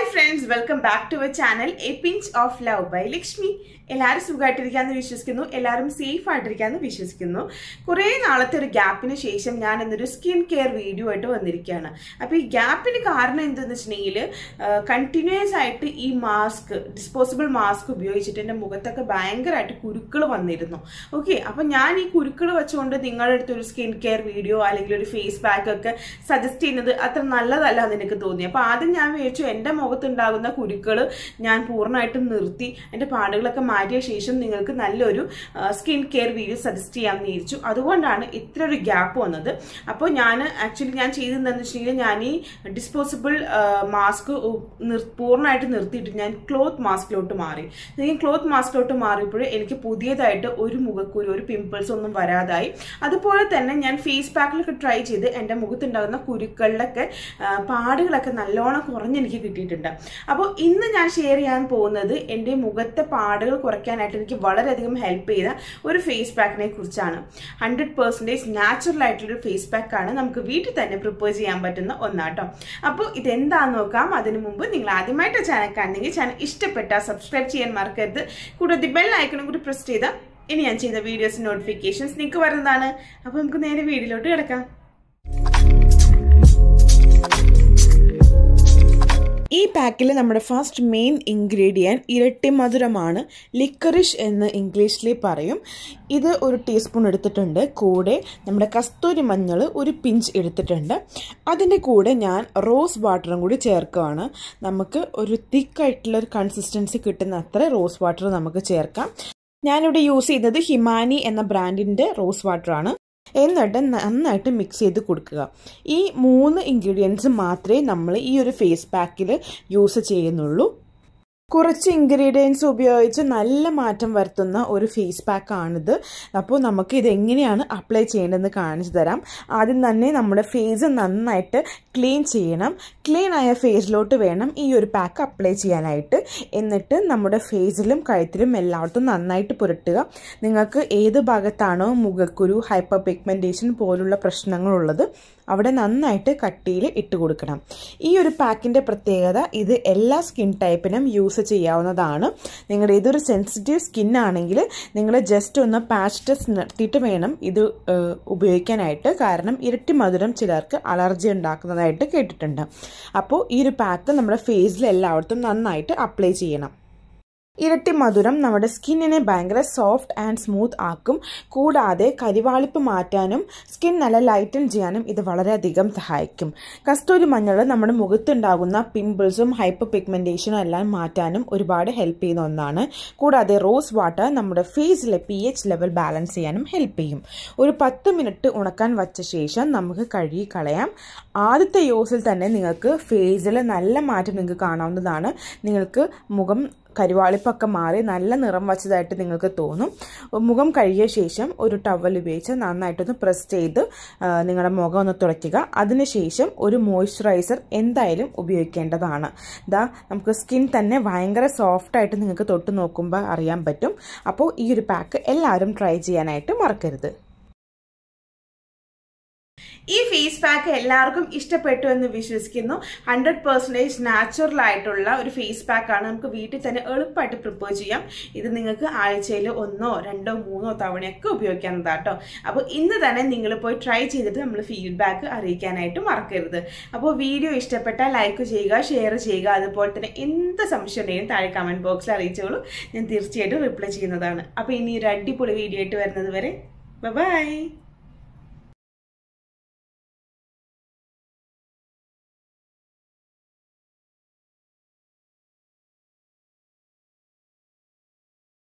Hi friends, welcome back to our channel A Pinch of Love by Lakshmi. എല്ലാവരും സുഖമായിട്ടിരിക്കാമെന്ന് വിശ്വസിക്കുന്നു എല്ലാവരും safe ആയിട്ടിരിക്കാമെന്ന് വിശ്വസിക്കുന്നു കുറേ നാളത്തെ ഒരു ഗ്യാപ്പിന് ശേഷം ഞാൻ എന്നൊരു സ്കിൻ കെയർ വീഡിയോ ആയിട്ട് വന്നിരിക്കുകയാണ് അപ്പോൾ ഈ ഗ്യാപ്പിന് കാരണം എന്തെന്ന് വെച്ചിട്ടുണ്ടെങ്കിൽ കണ്ടിന്യൂസ് ആയിട്ട് ഈ മാസ്ക് ഡിസ്പോസിബിൾ മാസ്ക് ഉപയോഗിച്ചിട്ട് എൻ്റെ മുഖത്തൊക്കെ ഭയങ്കരമായിട്ട് കുരുക്കൾ വന്നിരുന്നു ഓക്കെ അപ്പോൾ ഞാൻ ഈ കുരുക്കൾ വെച്ചുകൊണ്ട് നിങ്ങളുടെ അടുത്ത് ഒരു സ്കിൻ കെയർ വീഡിയോ അല്ലെങ്കിൽ ഒരു ഫേസ് പാക്ക് ഒക്കെ സജസ്റ്റ് ചെയ്യുന്നത് അത്ര നല്ലതല്ല എന്ന് എനിക്ക് തോന്നി അപ്പോൾ ആദ്യം ഞാൻ വിചാരിച്ചു എൻ്റെ മുഖത്തുണ്ടാകുന്ന കുരുക്കൾ ഞാൻ പൂർണ്ണമായിട്ടും നിർത്തി എൻ്റെ പാടുകളൊക്കെ മാറ്റിയ ശേഷം നിങ്ങൾക്ക് നല്ലൊരു സ്കിൻ കെയർ വീഡിയോ സജസ്റ്റ് ചെയ്യാമെന്ന് വിചാരിച്ചു അതുകൊണ്ടാണ് ഇത്ര ഒരു ഗ്യാപ്പ് വന്നത് അപ്പോൾ ഞാൻ ആക്ച്വലി ഞാൻ ചെയ്തതെന്താണെന്ന് വെച്ചിട്ടുണ്ടെങ്കിൽ ഞാൻ ഈ ഡിസ്പോസിബിൾ മാസ്ക് നിർ പൂർണ്ണമായിട്ട് നിർത്തിയിട്ട് ഞാൻ ക്ലോത്ത് മാസ്കിലോട്ട് മാറി ഈ ക്ലോത്ത് മാസ്കിലോട്ട് മാറിയപ്പോൾ എനിക്ക് പുതിയതായിട്ട് ഒരു മുഖക്കുരു ഒരു പിമ്പിൾസ് ഒന്നും വരാതായി അതുപോലെ തന്നെ ഞാൻ ഫേസ് പാക്കിലൊക്കെ ട്രൈ ചെയ്ത് എൻ്റെ മുഖത്തുണ്ടാകുന്ന കുരുക്കളിലൊക്കെ പാടുകളൊക്കെ നല്ലോണം കുറഞ്ഞ് എനിക്ക് കിട്ടിയിട്ടുണ്ട് അപ്പോൾ ഇന്ന് ഞാൻ ഷെയർ ചെയ്യാൻ പോകുന്നത് എൻ്റെ മുഖത്തെ പാടുകൾ കുറയ്ക്കാനായിട്ട് എനിക്ക് വളരെയധികം ഹെൽപ്പ് ചെയ്ത ഒരു ഫേസ് പാക്കിനെ കുറിച്ചാണ് ഹൺഡ്രഡ് പെർസെൻറ്റേജ് നാച്ചുറൽ ആയിട്ടുള്ളൊരു ഫേസ് പാക്കാണ് നമുക്ക് വീട്ടിൽ തന്നെ പ്രിപ്പയർ ചെയ്യാൻ പറ്റുന്ന ഒന്നാട്ടോ അപ്പോൾ ഇതെന്താണെന്ന് നോക്കാം അതിനു മുമ്പ് നിങ്ങൾ ആദ്യമായിട്ട് ചാനൽ കാണണമെങ്കിൽ ചാനൽ ഇഷ്ടപ്പെട്ടാൽ സബ്സ്ക്രൈബ് ചെയ്യാൻ മറക്കരുത് കൂടുതൽ ബെൽ ഐക്കണും കൂടി പ്രസ് ചെയ്താൽ ഇനി ഞാൻ ചെയ്ത വീഡിയോസ് നോട്ടിഫിക്കേഷൻസ് നിങ്ങൾക്ക് വരുന്നതാണ് അപ്പോൾ നമുക്ക് നേരെ വീഡിയോയിലോട്ട് കിടക്കാം ഈ പാക്കിൽ നമ്മുടെ ഫസ്റ്റ് മെയിൻ ഇൻഗ്രീഡിയൻറ്റ് ഇരട്ടി മധുരമാണ് ലിക്കറിഷ് എന്ന് ഇംഗ്ലീഷിൽ പറയും ഇത് ഒരു ടീസ്പൂൺ എടുത്തിട്ടുണ്ട് കൂടെ നമ്മുടെ കസ്തൂരി മഞ്ഞൾ ഒരു പിഞ്ച് എടുത്തിട്ടുണ്ട് അതിൻ്റെ കൂടെ ഞാൻ റോസ് വാട്ടറും കൂടി ചേർക്കുകയാണ് നമുക്ക് ഒരു തിക്കായിട്ടുള്ള ഒരു കൺസിസ്റ്റൻസി കിട്ടുന്ന അത്ര റോസ് വാട്ടർ നമുക്ക് ചേർക്കാം ഞാനിവിടെ യൂസ് ചെയ്യുന്നത് ഹിമാനി എന്ന ബ്രാൻഡിൻ്റെ റോസ് വാട്ടറാണ് എന്നിട്ട് നന്നായിട്ട് മിക്സ് ചെയ്ത് കൊടുക്കുക ഈ മൂന്ന് ഇൻഗ്രീഡിയൻസ് മാത്രമേ നമ്മൾ ഈ ഒരു ഫേസ് പാക്കിൽ യൂസ് ചെയ്യുന്നുള്ളൂ കുറച്ച് ഇൻഗ്രീഡിയൻസ് ഉപയോഗിച്ച് നല്ല മാറ്റം വരുത്തുന്ന ഒരു ഫേസ് പാക്കാണിത് അപ്പോൾ നമുക്ക് ഇതെങ്ങനെയാണ് അപ്ലൈ ചെയ്യേണ്ടതെന്ന് കാണിച്ചു തരാം ആദ്യം തന്നെ നമ്മുടെ ഫേസ് നന്നായിട്ട് ക്ലീൻ ചെയ്യണം ക്ലീൻ ആയ ഫേസിലോട്ട് വേണം ഈ ഒരു പാക്ക് അപ്ലൈ ചെയ്യാനായിട്ട് എന്നിട്ട് നമ്മുടെ ഫേസിലും കഴുത്തിലും എല്ലായിടത്തും നന്നായിട്ട് പുരട്ടുക നിങ്ങൾക്ക് ഏത് ഭാഗത്താണോ മുഖക്കുരു ഹൈപ്പർ പിഗ്മെൻറ്റേഷൻ പോലുള്ള പ്രശ്നങ്ങളുള്ളത് അവിടെ നന്നായിട്ട് കട്ടിയിൽ ഇട്ട് കൊടുക്കണം ഈ ഒരു പാക്കിൻ്റെ പ്രത്യേകത ഇത് എല്ലാ സ്കിൻ ടൈപ്പിനും യൂസ് ചെയ്യാവുന്നതാണ് നിങ്ങളുടെ ഇതൊരു സെൻസിറ്റീവ് സ്കിൻ ആണെങ്കിൽ നിങ്ങൾ ജസ്റ്റ് ഒന്ന് പാച്ച് ടെസ്റ്റ് നടത്തിയിട്ട് വേണം ഇത് ഉപയോഗിക്കാനായിട്ട് കാരണം ഇരട്ടി മധുരം ചിലർക്ക് അലർജി ഉണ്ടാക്കുന്നതായിട്ട് കേട്ടിട്ടുണ്ട് അപ്പോൾ ഈ ഒരു പാക്ക് നമ്മുടെ ഫേസിൽ എല്ലായിടത്തും നന്നായിട്ട് അപ്ലൈ ചെയ്യണം ഇരട്ടി മധുരം നമ്മുടെ സ്കിന്നിനെ ഭയങ്കര സോഫ്റ്റ് ആൻഡ് സ്മൂത്ത് ആക്കും കൂടാതെ കരിവാളിപ്പ് മാറ്റാനും സ്കിൻ നല്ല ലൈറ്റൻ ചെയ്യാനും ഇത് വളരെയധികം സഹായിക്കും കസ്തൂരി മഞ്ഞൾ നമ്മുടെ മുഖത്തുണ്ടാകുന്ന പിമ്പിൾസും ഹൈപ്പർ പിഗ്മെൻറ്റേഷനും എല്ലാം മാറ്റാനും ഒരുപാട് ഹെൽപ്പ് ചെയ്യുന്ന ഒന്നാണ് കൂടാതെ റോസ് വാട്ടർ നമ്മുടെ ഫേസിലെ പി എച്ച് ലെവൽ ബാലൻസ് ചെയ്യാനും ഹെൽപ്പ് ചെയ്യും ഒരു പത്ത് മിനിറ്റ് ഉണക്കാൻ വച്ച ശേഷം നമുക്ക് കഴുകി കളയാം ആദ്യത്തെ യൂസിൽ തന്നെ നിങ്ങൾക്ക് ഫേസിൽ നല്ല മാറ്റം നിങ്ങൾക്ക് കാണാവുന്നതാണ് നിങ്ങൾക്ക് മുഖം കരുവാളിപ്പൊക്കെ മാറി നല്ല നിറം വച്ചതായിട്ട് നിങ്ങൾക്ക് തോന്നും മുഖം കഴുകിയ ശേഷം ഒരു ടവൽ ഉപയോഗിച്ച് നന്നായിട്ടൊന്ന് പ്രസ് ചെയ്ത് നിങ്ങളുടെ മുഖം ഒന്ന് തുടയ്ക്കുക അതിനുശേഷം ഒരു മോയ്സ്ചറൈസർ എന്തായാലും ഉപയോഗിക്കേണ്ടതാണ് ഇതാ നമുക്ക് സ്കിൻ തന്നെ ഭയങ്കര സോഫ്റ്റായിട്ട് നിങ്ങൾക്ക് തൊട്ട് നോക്കുമ്പോൾ അറിയാൻ പറ്റും അപ്പോൾ ഈ ഒരു പാക്ക് എല്ലാവരും ട്രൈ ചെയ്യാനായിട്ട് മറക്കരുത് ഈ ഫേസ് പാക്ക് എല്ലാവർക്കും ഇഷ്ടപ്പെട്ടു എന്ന് വിശ്വസിക്കുന്നു ഹൺഡ്രഡ് പെർസെൻറ്റേജ് നാച്ചുറൽ ആയിട്ടുള്ള ഒരു ഫേസ് പാക്കാണ് നമുക്ക് വീട്ടിൽ തന്നെ എളുപ്പമായിട്ട് പ്രിപ്പയർ ചെയ്യാം ഇത് നിങ്ങൾക്ക് ആഴ്ചയിൽ ഒന്നോ രണ്ടോ മൂന്നോ തവണയൊക്കെ ഉപയോഗിക്കാവുന്നതാണ് കേട്ടോ അപ്പോൾ ഇന്ന് തന്നെ നിങ്ങൾ പോയി ട്രൈ ചെയ്തിട്ട് നമ്മൾ ഫീഡ്ബാക്ക് അറിയിക്കാനായിട്ട് മറക്കരുത് അപ്പോൾ വീഡിയോ ഇഷ്ടപ്പെട്ടാൽ ലൈക്ക് ചെയ്യുക ഷെയർ ചെയ്യുക അതുപോലെ തന്നെ എന്ത് സംശയം ഉണ്ടെങ്കിലും താഴെ കമൻറ്റ് ബോക്സിൽ അറിയിച്ചോളൂ ഞാൻ തീർച്ചയായിട്ടും റിപ്ലൈ ചെയ്യുന്നതാണ് അപ്പോൾ ഇനി ഒരു അടിപൊളി വീഡിയോ ആയിട്ട് വരുന്നത് വരെ ബൈ